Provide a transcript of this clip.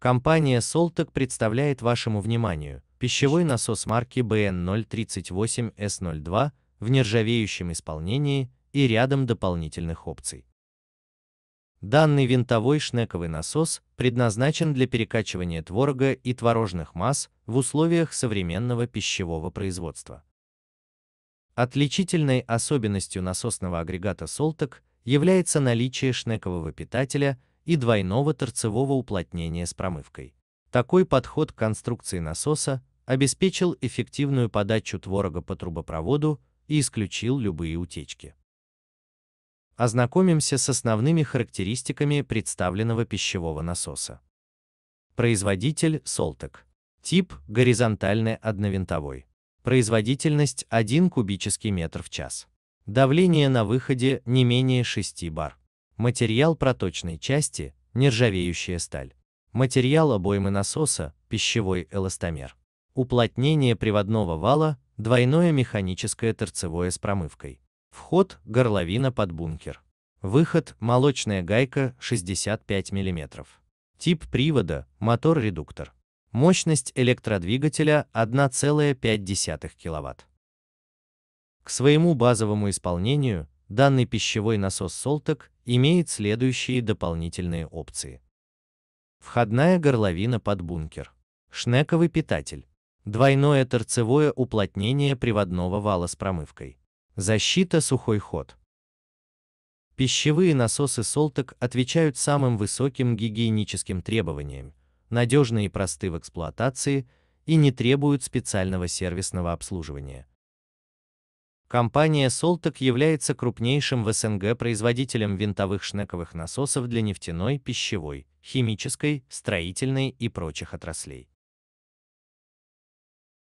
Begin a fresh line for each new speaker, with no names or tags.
Компания Soltec представляет вашему вниманию пищевой насос марки BN038S02 в нержавеющем исполнении и рядом дополнительных опций. Данный винтовой шнековый насос предназначен для перекачивания творога и творожных масс в условиях современного пищевого производства. Отличительной особенностью насосного агрегата Soltec является наличие шнекового питателя и двойного торцевого уплотнения с промывкой. Такой подход к конструкции насоса обеспечил эффективную подачу творога по трубопроводу и исключил любые утечки. Ознакомимся с основными характеристиками представленного пищевого насоса. Производитель – Солтек. Тип – горизонтальный одновинтовой. Производительность – 1 кубический метр в час. Давление на выходе не менее 6 бар. Материал проточной части – нержавеющая сталь. Материал обоймы насоса – пищевой эластомер. Уплотнение приводного вала – двойное механическое торцевое с промывкой. Вход – горловина под бункер. Выход – молочная гайка 65 мм. Тип привода – мотор-редуктор. Мощность электродвигателя 1,5 кВт. К своему базовому исполнению Данный пищевой насос Солтек имеет следующие дополнительные опции. Входная горловина под бункер. Шнековый питатель. Двойное торцевое уплотнение приводного вала с промывкой. Защита сухой ход. Пищевые насосы Солтек отвечают самым высоким гигиеническим требованиям, надежны и просты в эксплуатации и не требуют специального сервисного обслуживания. Компания Солтек является крупнейшим в СНГ производителем винтовых шнековых насосов для нефтяной, пищевой, химической, строительной и прочих отраслей.